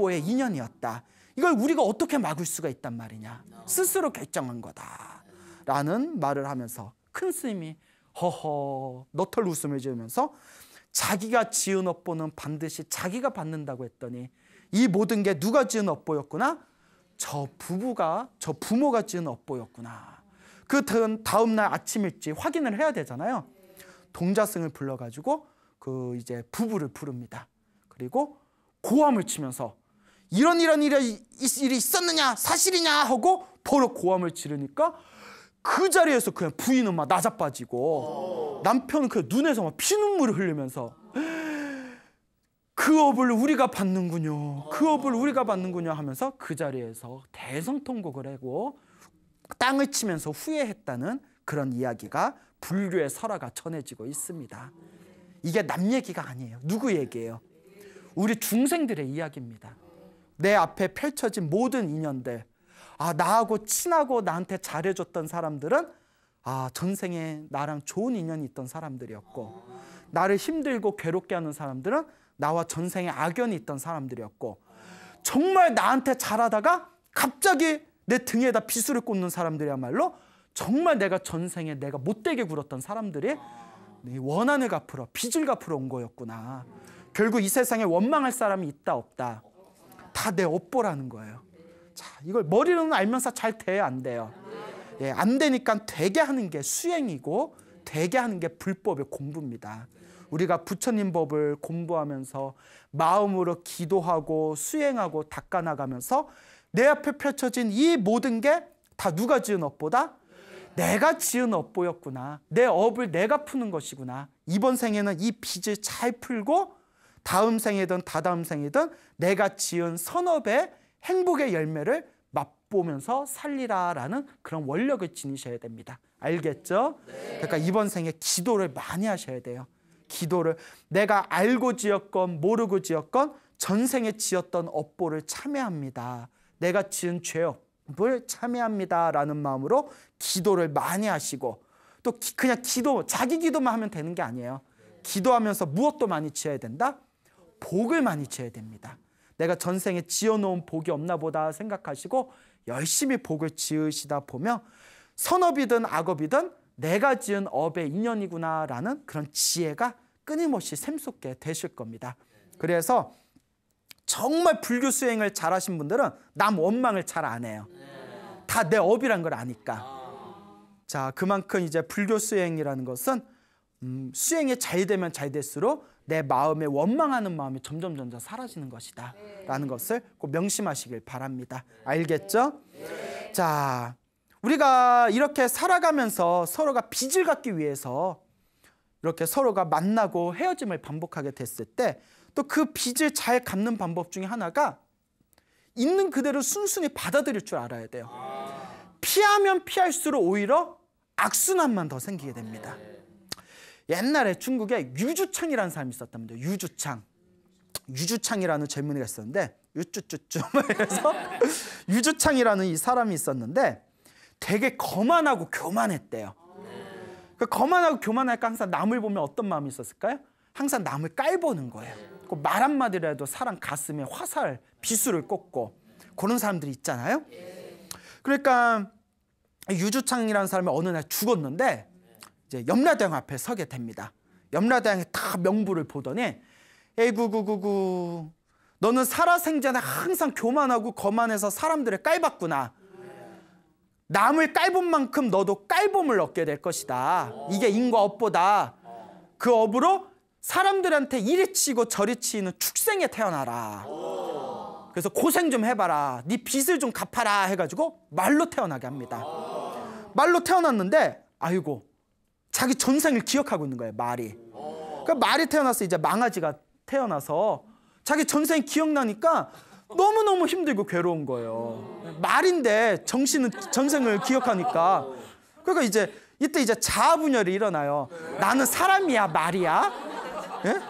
약보의 인연이었다. 이걸 우리가 어떻게 막을 수가 있단 말이냐. 스스로 결정한 거다. 라는 말을 하면서 큰 스님이 허허 너털 웃음을 지으면서 자기가 지은 업보는 반드시 자기가 받는다고 했더니 이 모든 게 누가 지은 업보였구나? 저 부부가 저 부모가 지은 업보였구나. 그 다음 날 아침 일찍 확인을 해야 되잖아요. 동자승을 불러가지고 그 이제 부부를 부릅니다. 그리고 고함을 치면서 이런 이런 일이, 일이 있었느냐 사실이냐 하고 보럭 고함을 지르니까 그 자리에서 그냥 부인은 막 나자빠지고 남편은 그냥 눈에서 막 피눈물을 흘리면서 그 업을 우리가 받는군요. 그 업을 우리가 받는군요 하면서 그 자리에서 대성통곡을 하고 땅을 치면서 후회했다는 그런 이야기가 불교의 설화가 전해지고 있습니다. 이게 남 얘기가 아니에요. 누구 얘기예요? 우리 중생들의 이야기입니다. 내 앞에 펼쳐진 모든 인연들 아 나하고 친하고 나한테 잘해줬던 사람들은 아 전생에 나랑 좋은 인연이 있던 사람들이었고 나를 힘들고 괴롭게 하는 사람들은 나와 전생에 악연이 있던 사람들이었고 정말 나한테 잘하다가 갑자기 내 등에다 비수를 꽂는 사람들이야말로 정말 내가 전생에 내가 못되게 굴었던 사람들이 원한을 갚으러 빚을 갚으러 온 거였구나 결국 이 세상에 원망할 사람이 있다 없다 다내 업보라는 거예요. 자, 이걸 머리로는 알면서 잘 돼요, 안 돼요? 예, 안 되니까 되게 하는 게 수행이고 되게 하는 게 불법의 공부입니다. 우리가 부처님 법을 공부하면서 마음으로 기도하고 수행하고 닦아나가면서 내 앞에 펼쳐진 이 모든 게 다 누가 지은 업보다? 내가 지은 업보였구나. 내 업을 내가 푸는 것이구나. 이번 생에는 이 빚을 잘 풀고 다음 생이든 다다음 생이든 내가 지은 선업의 행복의 열매를 맛보면서 살리라라는 그런 원력을 지니셔야 됩니다. 알겠죠? 그러니까 이번 생에 기도를 많이 하셔야 돼요. 기도를 내가 알고 지었건 모르고 지었건 전생에 지었던 업보를 참회합니다. 내가 지은 죄업을 참회합니다라는 마음으로 기도를 많이 하시고 또 기, 그냥 기도 자기 기도만 하면 되는 게 아니에요. 기도하면서 무엇도 많이 지어야 된다. 복을 많이 지어야 됩니다. 내가 전생에 지어놓은 복이 없나 보다 생각하시고 열심히 복을 지으시다 보면 선업이든 악업이든 내가 지은 업의 인연이구나라는 그런 지혜가 끊임없이 샘솟게 되실 겁니다. 그래서 정말 불교 수행을 잘하신 분들은 남 원망을 잘 안 해요. 다 내 업이란 걸 아니까. 자, 그만큼 이제 불교 수행이라는 것은 음, 수행이 잘 되면 잘 될수록 내 마음에 원망하는 마음이 점점 점점 사라지는 것이다. 라는 것을 꼭 명심하시길 바랍니다. 알겠죠? 자, 우리가 이렇게 살아가면서 서로가 빚을 갖기 위해서 이렇게 서로가 만나고 헤어짐을 반복하게 됐을 때 또 그 빚을 잘 갚는 방법 중에 하나가 있는 그대로 순순히 받아들일 줄 알아야 돼요. 피하면 피할수록 오히려 악순환만 더 생기게 됩니다. 옛날에 중국에 유주창이라는 사람이 있었답니다. 유주창. 유주창이라는 젊은이가 있었는데 유쭈쭈쭈 그서 유주창이라는 이 사람이 있었는데 되게 거만하고 교만했대요. 그 거만하고 교만할까 항상 남을 보면 어떤 마음이 있었을까요? 항상 남을 깔보는 거예요. 그말 한마디라도 사람 가슴에 화살, 비수를 꽂고 그런 사람들이 있잖아요. 그러니까 유주창이라는 사람이 어느 날 죽었는데 이제 염라대왕 앞에 서게 됩니다. 염라대왕이 다 명부를 보더니 에구구구구 너는 살아생전에 항상 교만하고 거만해서 사람들을 깔봤구나. 남을 깔본 만큼 너도 깔봄을 얻게 될 것이다. 이게 인과 업보다. 그 업으로 사람들한테 이리 치고 저리 치는 축생에 태어나라. 그래서 고생 좀 해봐라. 네 빚을 좀 갚아라 해가지고 말로 태어나게 합니다. 말로 태어났는데 아이고 자기 전생을 기억하고 있는 거예요, 말이. 그러니까 말이 태어나서 이제 망아지가 태어나서 자기 전생 기억나니까 너무너무 힘들고 괴로운 거예요. 말인데 정신은 전생을 기억하니까. 그러니까 이제 이때 이제 자아 분열이 일어나요. 나는 사람이야, 말이야? 예?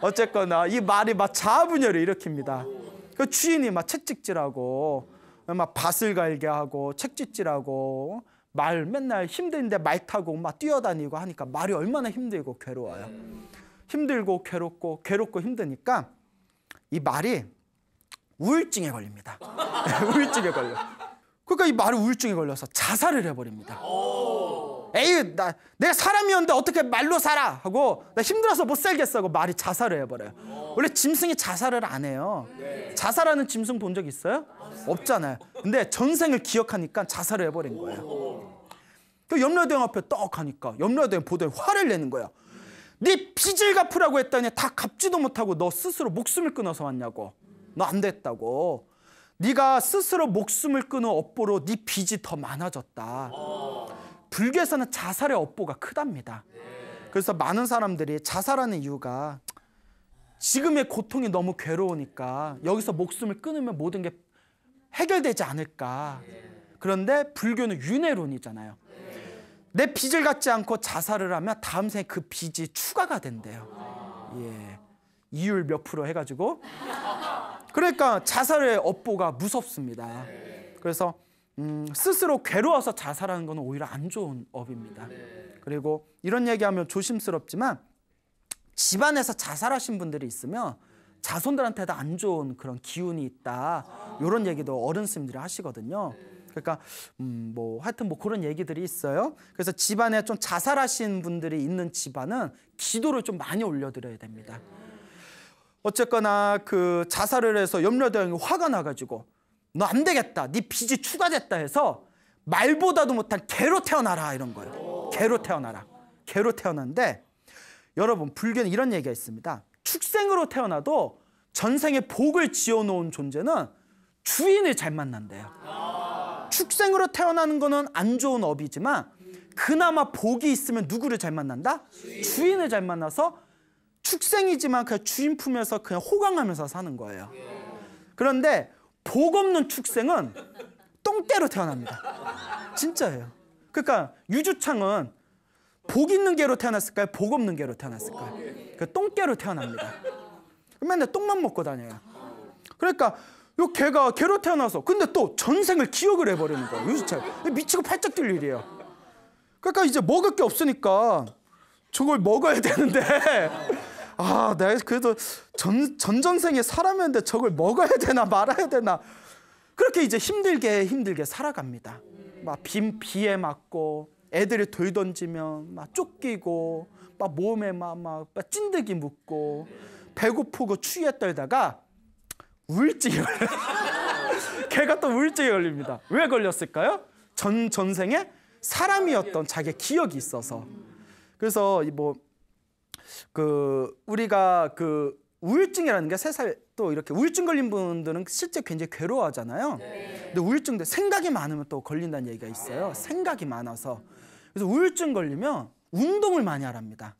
어쨌거나 이 말이 막 자아 분열을 일으킵니다. 그 주인이 막 책찍질하고 막 밭을 갈게 하고 책찍질하고 말 맨날 힘든데 말 타고 막 뛰어다니고 하니까 말이 얼마나 힘들고 괴로워요. 힘들고 괴롭고 괴롭고 힘드니까 이 말이 우울증에 걸립니다. 우울증에 걸려. 그러니까 이 말이 우울증에 걸려서 자살을 해버립니다. 에이 나 내가 사람이었는데 어떻게 말로 살아 하고 나 힘들어서 못 살겠어 하고 말이 자살을 해버려요. 원래 짐승이 자살을 안 해요. 자살하는 짐승 본 적 있어요? 없잖아요. 근데 전생을 기억하니까 자살을 해버린 거예요. 그 염려대왕 앞에 떡 하니까 염려대왕 보더니 화를 내는 거야. 네 빚을 갚으라고 했더니 다 갚지도 못하고 너 스스로 목숨을 끊어서 왔냐고. 너 안 됐다고. 네가 스스로 목숨을 끊은 업보로 네 빚이 더 많아졌다. 불교에서는 자살의 업보가 크답니다. 그래서 많은 사람들이 자살하는 이유가 지금의 고통이 너무 괴로우니까 여기서 목숨을 끊으면 모든 게 해결되지 않을까. 그런데 불교는 윤회론이잖아요. 내 빚을 갚지 않고 자살을 하면 다음 생에 그 빚이 추가가 된대요. 예. 이율 몇 프로 해가지고. 그러니까 자살의 업보가 무섭습니다. 그래서 음, 스스로 괴로워서 자살하는 건 오히려 안 좋은 업입니다. 그리고 이런 얘기하면 조심스럽지만 집안에서 자살하신 분들이 있으면 자손들한테 도안 좋은 그런 기운이 있다. 이런 얘기도 어른스님들이 하시거든요. 그러니까 음뭐 하여튼 뭐 그런 얘기들이 있어요. 그래서 집안에 좀 자살하신 분들이 있는 집안은 기도를 좀 많이 올려드려야 됩니다. 어쨌거나 그 자살을 해서 염려대왕이 화가 나가지고 너 안 되겠다. 네 빚이 추가됐다 해서 말보다도 못한 개로 태어나라 이런 거예요. 개로 태어나라. 개로 태어난데 여러분 불교는 이런 얘기가 있습니다. 일생으로 태어나도 전생에 복을 지어놓은 존재는 주인을 잘 만난대요. 축생으로 태어나는 거는 안 좋은 업이지만 그나마 복이 있으면 누구를 잘 만난다? 주인. 을잘 만나서 축생이지만 그냥 주인 품에서 그냥 호강하면서 사는 거예요. 그런데 복 없는 축생은 똥때로 태어납니다. 진짜예요. 그러니까 유주창은 복 있는 개로 태어났을까요? 복 없는 개로 태어났을까요? 그 똥개로 태어납니다. 그 맨날 똥만 먹고 다녀요. 그러니까 요 개가 개로 태어나서 근데 또 전생을 기억을 해버리는 거예요. 유수차 미치고 팔짝 뛸 일이에요. 그러니까 이제 먹을 게 없으니까 저걸 먹어야 되는데 아 내가 그래도 전, 전전생에 사람이데 저걸 먹어야 되나 말아야 되나 그렇게 이제 힘들게 힘들게 살아갑니다. 막빈 비에 맞고 애들이 돌 던지면 막 쫓기고 막 몸에 막, 막, 찐득이 묻고 배고프고 추위에 떨다가 우울증이 걸려요. 걔가 또 우울증이 걸립니다. 왜 걸렸을까요? 전 전생에 사람이었던 자기 기억이 있어서. 그래서 뭐그 우리가 그 우울증이라는 게세상또 이렇게 우울증 걸린 분들은 실제 굉장히 괴로워하잖아요. 네. 근데 우울증도 생각이 많으면 또 걸린다는 얘기가 있어요. 생각이 많아서. 그래서 우울증 걸리면 운동을 많이 하랍니다.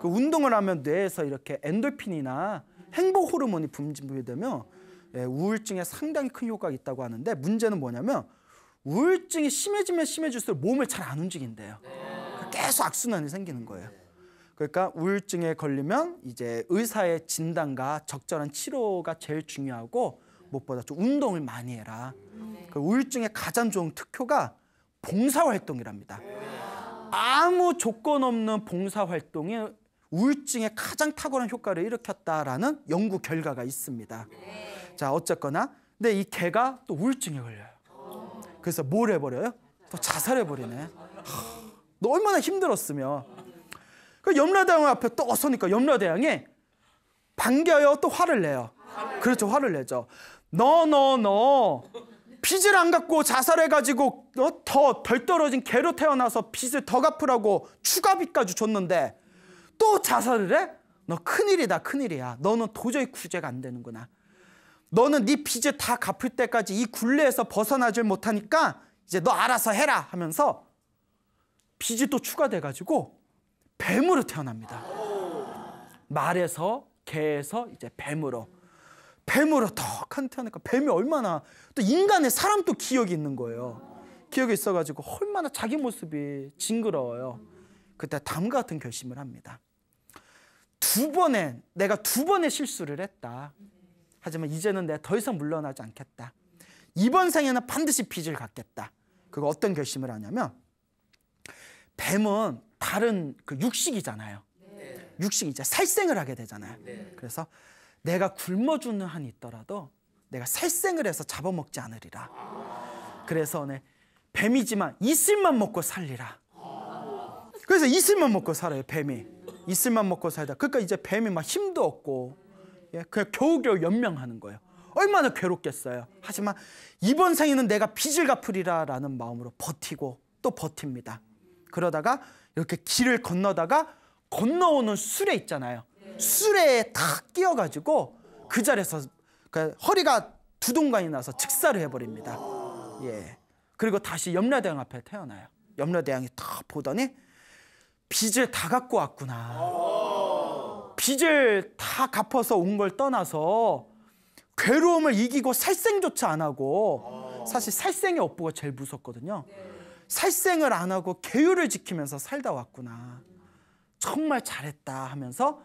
그 운동을 하면 뇌에서 이렇게 엔돌핀이나 행복 호르몬이 분비되면 예, 우울증에 상당히 큰 효과가 있다고 하는데 문제는 뭐냐면 우울증이 심해지면 심해질수록 몸을 잘 안 움직인대요. 네. 계속 악순환이 생기는 거예요. 그러니까 우울증에 걸리면 이제 의사의 진단과 적절한 치료가 제일 중요하고 무엇보다 좀 운동을 많이 해라. 그 우울증의 가장 좋은 특효가 봉사활동이랍니다. 아무 조건 없는 봉사활동이 우울증에 가장 탁월한 효과를 일으켰다라는 연구 결과가 있습니다. 네. 자 어쨌거나 근데 이 개가 또 우울증에 걸려요. 그래서 뭘 해버려요? 또 자살해버리네. 너 얼마나 힘들었으며. 그 염라대왕 앞에 또 서니까 염라대왕이 반겨요 또 화를 내요. 그렇죠 화를 내죠. 너 너, 너. 빚을 안 갚고 자살해가지고 어, 더별 떨어진 개로 태어나서 빚을 더 갚으라고 추가 빚까지 줬는데 또 자살을 해? 너 큰일이다 큰일이야 너는 도저히 구제가 안 되는구나 너는 네 빚을 다 갚을 때까지 이 굴레에서 벗어나질 못하니까 이제 너 알아서 해라 하면서 빚이 또 추가돼가지고 뱀으로 태어납니다 말에서 개에서 이제 뱀으로 뱀으로 턱한 태어나니까 뱀이 얼마나 또 인간의 사람 도 기억이 있는 거예요. 기억이 있어가지고 얼마나 자기 모습이 징그러워요. 그때 담과 같은 결심을 합니다. 두 번에 내가 두 번의 실수를 했다. 하지만 이제는 내가 더 이상 물러나지 않겠다. 이번 생에는 반드시 빚을 갚겠다. 그거 어떤 결심을 하냐면 뱀은 다른 그 육식이잖아요. 육식이 이제 살생을 하게 되잖아요. 네. 그래서 내가 굶어 죽는 한이 있더라도 내가 살생을 해서 잡아먹지 않으리라. 그래서 네, 뱀이지만 이슬만 먹고 살리라. 그래서 이슬만 먹고 살아요, 뱀이. 이슬만 먹고 살다. 그러니까 이제 뱀이 막 힘도 없고 예, 그냥 겨우겨우 연명하는 거예요. 얼마나 괴롭겠어요. 하지만 이번 생에는 내가 빚을 갚으리라라는 마음으로 버티고 또 버팁니다. 그러다가 이렇게 길을 건너다가 건너오는 술에 있잖아요. 수레에 탁 끼어가지고 그 자리에서 그 허리가 두동강이 나서 즉사를 해버립니다. 예. 그리고 다시 염라대왕 앞에 태어나요. 염라대왕이 딱 보더니 빚을 다 갖고 왔구나. 빚을 다 갚아서 온 걸 떠나서 괴로움을 이기고 살생조차 안 하고 사실 살생의 업보가 제일 무섭거든요. 살생을 안 하고 계율을 지키면서 살다 왔구나. 정말 잘했다 하면서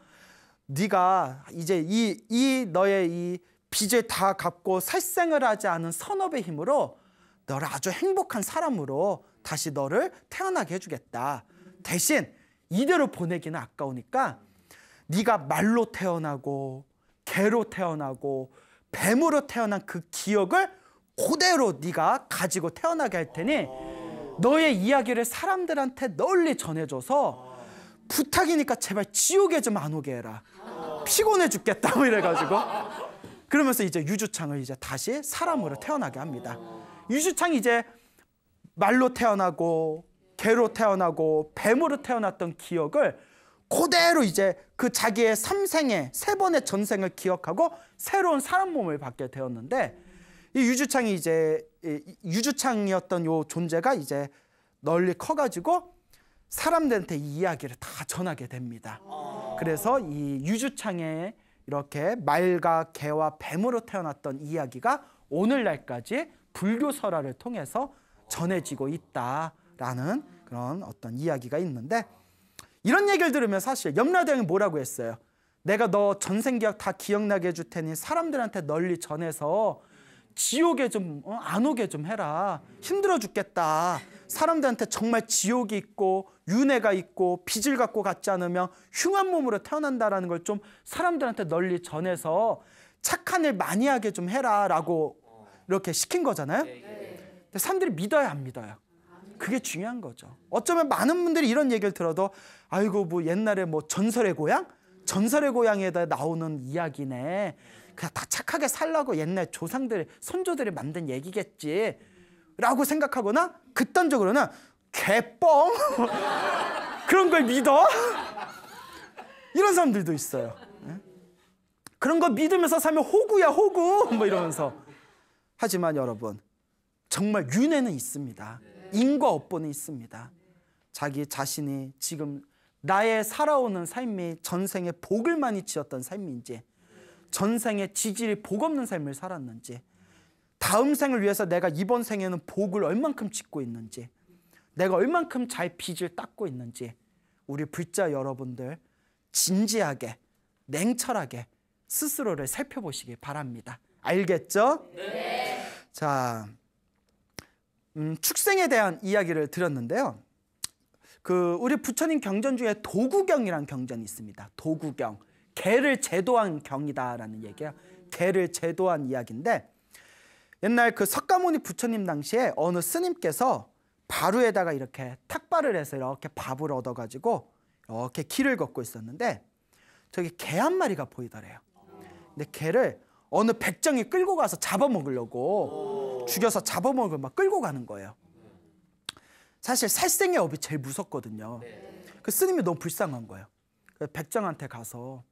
네가 이제 이, 이 너의 이 빚을 다 갚고 살생을 하지 않은 선업의 힘으로 너를 아주 행복한 사람으로 다시 너를 태어나게 해주겠다. 대신 이대로 보내기는 아까우니까 네가 말로 태어나고 개로 태어나고 뱀으로 태어난 그 기억을 그대로 네가 가지고 태어나게 할 테니 너의 이야기를 사람들한테 널리 전해줘서 부탁이니까 제발 지옥에 좀 안 오게 해라. 피곤해 죽겠다 뭐 이래가지고 그러면서 이제 유주창을 이제 다시 사람으로 태어나게 합니다. 유주창이 이제 말로 태어나고 개로 태어나고 뱀으로 태어났던 기억을 그대로 이제 그 자기의 삼생에 세 번의 전생을 기억하고 새로운 사람 몸을 받게 되었는데 이 유주창이 이제 유주창이었던 요 존재가 이제 널리 커가지고 사람들한테 이 이야기를 다 전하게 됩니다. 그래서 이 유주창에 이렇게 말과 개와 뱀으로 태어났던 이야기가 오늘날까지 불교 설화를 통해서 전해지고 있다라는 그런 어떤 이야기가 있는데 이런 얘기를 들으면 사실 염라대왕이 뭐라고 했어요? 내가 너 전생기억 다 기억나게 해줄 테니 사람들한테 널리 전해서 지옥에 좀안 어, 오게 좀 해라 힘들어 죽겠다 사람들한테 정말 지옥이 있고 윤회가 있고 빚을 갖고 갖지 않으면 흉한 몸으로 태어난다라는 걸 좀 사람들한테 널리 전해서 착한 일 많이 하게 좀 해라라고 이렇게 시킨 거잖아요. 예, 예. 근데 사람들이 믿어야 안 믿어요. 그게 중요한 거죠. 어쩌면 많은 분들이 이런 얘기를 들어도 아이고 뭐 옛날에 뭐 전설의 고향? 전설의 고향에다 나오는 이야기네. 그냥 다 착하게 살라고 옛날 조상들, 선조들이 만든 얘기겠지. 라고 생각하거나 극단적으로는 개뻥 그런 걸 믿어 이런 사람들도 있어요 예? 그런 거 믿으면서 살면 호구야 호구 뭐 이러면서 하지만 여러분 정말 윤회는 있습니다 인과 업보는 있습니다 자기 자신이 지금 나의 살아오는 삶이 전생에 복을 많이 지었던 삶인지 전생에 지질이 복 없는 삶을 살았는지 다음 생을 위해서 내가 이번 생에는 복을 얼만큼 짓고 있는지 내가 얼만큼 잘 빚을 닦고 있는지 우리 불자 여러분들 진지하게 냉철하게 스스로를 살펴보시길 바랍니다. 알겠죠? 네. 자, 음, 축생에 대한 이야기를 드렸는데요. 그 우리 부처님 경전 중에 도구경이란 경전이 있습니다. 도구경. 개를 제도한 경이다라는 얘기예요 개를 제도한 이야기인데 옛날 그 석가모니 부처님 당시에 어느 스님께서 바루에다가 이렇게 탁발을 해서 이렇게 밥을 얻어가지고 이렇게 길을 걷고 있었는데 저기 개 한 마리가 보이더래요. 근데 개를 어느 백정이 끌고 가서 잡아먹으려고 죽여서 잡아먹을 막 끌고 가는 거예요. 사실 살생의 업이 제일 무섭거든요. 그 스님이 너무 불쌍한 거예요. 그 백정한테 가서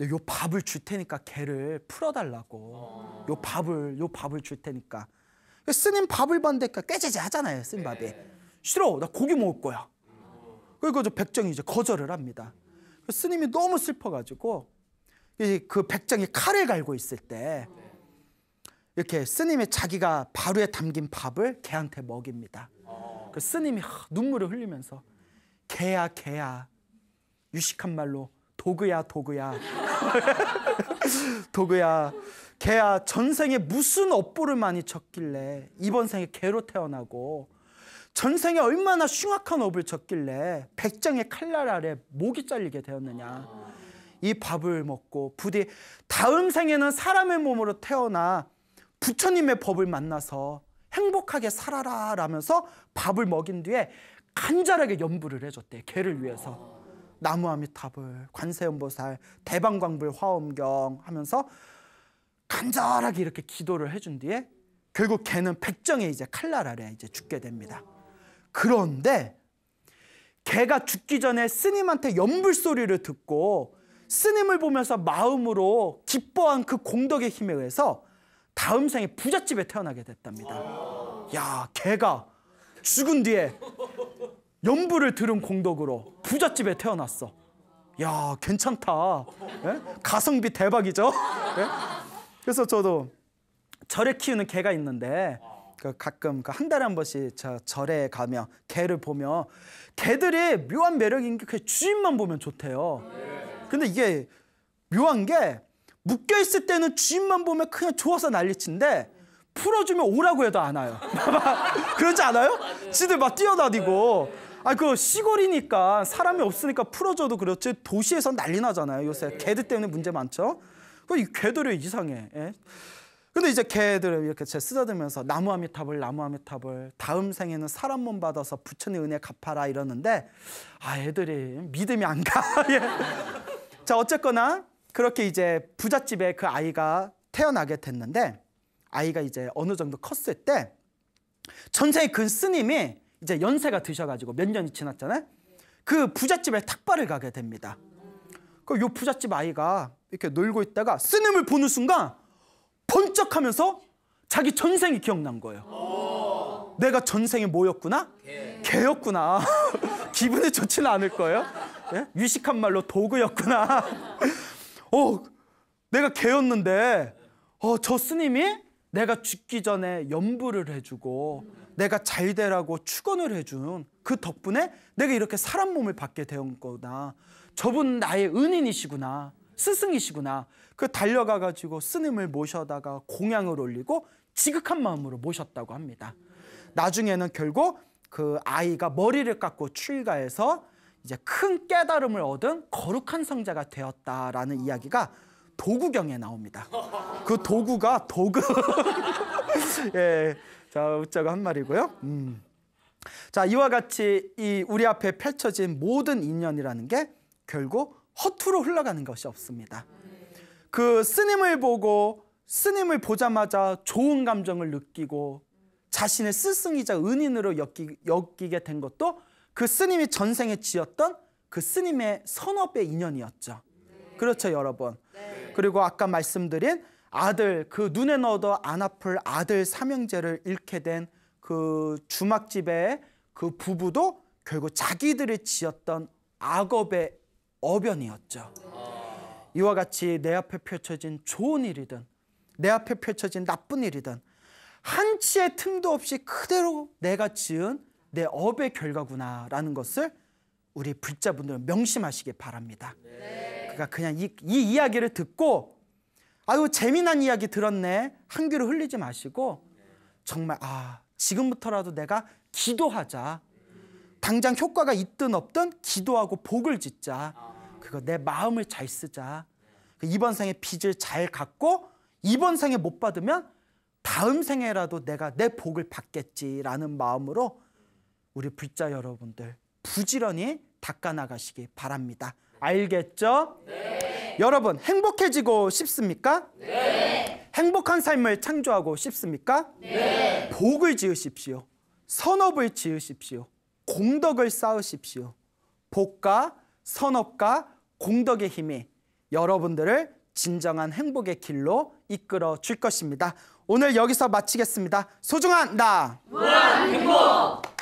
네, 요 밥을 줄 테니까 개를 풀어달라고. 요 밥을, 요 밥을 줄 테니까. 그러니까 스님 밥을 받으니까 깨재재 하잖아요, 스님 밥이. 네. 싫어, 나 고기 먹을 거야. 그리고 저 백정이 이제 거절을 합니다. 스님이 너무 슬퍼가지고 그 백정이 칼을 갈고 있을 때 이렇게 스님의 자기가 바루에 담긴 밥을 개한테 먹입니다. 그 스님이 눈물을 흘리면서 개야 개야 유식한 말로 도그야 도그야 도구야, 개야 전생에 무슨 업보를 많이 쳤길래 이번 생에 개로 태어나고 전생에 얼마나 흉악한 업을 쳤길래 백장의 칼날 아래 목이 잘리게 되었느냐. 이 밥을 먹고 부디 다음 생에는 사람의 몸으로 태어나 부처님의 법을 만나서 행복하게 살아라 라면서 밥을 먹인 뒤에 간절하게 염불을 해줬대 개를 위해서 나무아미타불, 관세음보살, 대방광불 화엄경 하면서 간절하게 이렇게 기도를 해준 뒤에 결국 개는 백정의 이제 칼날 아래 이제 죽게 됩니다. 그런데 개가 죽기 전에 스님한테 연불 소리를 듣고 스님을 보면서 마음으로 기뻐한 그 공덕의 힘에 의해서 다음 생에 부잣집에 태어나게 됐답니다. 야, 개가 죽은 뒤에 연부를 들은 공덕으로 부잣집에 태어났어. 야 괜찮다. 예? 가성비 대박이죠. 예? 그래서 저도 절에 키우는 개가 있는데 그 가끔 그한 달에 한 번씩 저 절에 가면 개를 보면 개들의 묘한 매력인 게 주인만 보면 좋대요. 근데 이게 묘한 게 묶여 있을 때는 주인만 보면 그냥 좋아서 난리친데 풀어주면 오라고 해도 안 와요. 그러지 않아요? 지들 막 뛰어다니고 아그 시골이니까 사람이 없으니까 풀어줘도 그렇지 도시에서 난리 나잖아요. 요새 예. 개들 때문에 문제 많죠. 그 이 개들이 이상해. 예? 근데 이제 개들을 이렇게 제 쓰다듬으면서 나무아미탑을 나무아미탑을 다음 생에는 사람 몸 받아서 부처님 은혜 갚아라 이러는데 아 애들이 믿음이 안 가. 예. 자 어쨌거나 그렇게 이제 부잣집에 그 아이가 태어나게 됐는데 아이가 이제 어느 정도 컸을 때 전생에 그 스님이 이제 연세가 드셔가지고 몇 년이 지났잖아요. 그 부잣집에 탁발을 가게 됩니다. 그 요 부잣집 아이가 이렇게 놀고 있다가 스님을 보는 순간 번쩍하면서 자기 전생이 기억난 거예요. 내가 전생이 뭐였구나? 개. 였구나 기분이 좋지는 않을 거예요. 예? 유식한 말로 도구였구나. 어, 내가 개였는데 어, 저 스님이 내가 죽기 전에 염불을 해주고 내가 잘 되라고 축원을 해준 그 덕분에 내가 이렇게 사람 몸을 받게 된 거구나. 저분 나의 은인이시구나. 스승이시구나. 그 달려가 가지고 스님을 모셔다가 공양을 올리고 지극한 마음으로 모셨다고 합니다. 나중에는 결국 그 아이가 머리를 깎고 출가해서 이제 큰 깨달음을 얻은 거룩한 성자가 되었다라는 이야기가 도구경에 나옵니다. 그 도구가 도금. 예. 자, 웃자가 한 말이고요. 음. 자, 이와 같이 이 우리 앞에 펼쳐진 모든 인연이라는 게 결국 허투루 흘러가는 것이 없습니다. 그 스님을 보고 스님을 보자마자 좋은 감정을 느끼고 자신의 스승이자 은인으로 여기, 여기게 된 것도 그 스님이 전생에 지었던 그 스님의 선업의 인연이었죠. 그렇죠, 여러분. 네. 그리고 아까 말씀드린 아들, 그 눈에 넣어도 안 아플 아들 삼형제를 잃게 된 그 주막집의 그 부부도 결국 자기들이 지었던 악업의 어변이었죠. 이와 같이 내 앞에 펼쳐진 좋은 일이든 내 앞에 펼쳐진 나쁜 일이든 한치의 틈도 없이 그대로 내가 지은 내 업의 결과구나라는 것을 우리 불자분들은 명심하시기 바랍니다. 네. 그가 그냥 이, 이 이야기를 듣고 아유 재미난 이야기 들었네 한 귀로 흘리지 마시고 정말 아 지금부터라도 내가 기도하자 당장 효과가 있든 없든 기도하고 복을 짓자 그거 내 마음을 잘 쓰자 그 이번 생에 빚을 잘 갚고 이번 생에 못 받으면 다음 생에라도 내가 내 복을 받겠지라는 마음으로 우리 불자 여러분들 부지런히 닦아나가시기 바랍니다. 알겠죠? 네. 여러분 행복해지고 싶습니까? 네. 행복한 삶을 창조하고 싶습니까? 네. 복을 지으십시오. 선업을 지으십시오. 공덕을 쌓으십시오. 복과 선업과 공덕의 힘이 여러분들을 진정한 행복의 길로 이끌어 줄 것입니다. 오늘 여기서 마치겠습니다. 소중한 나! 무한 행복!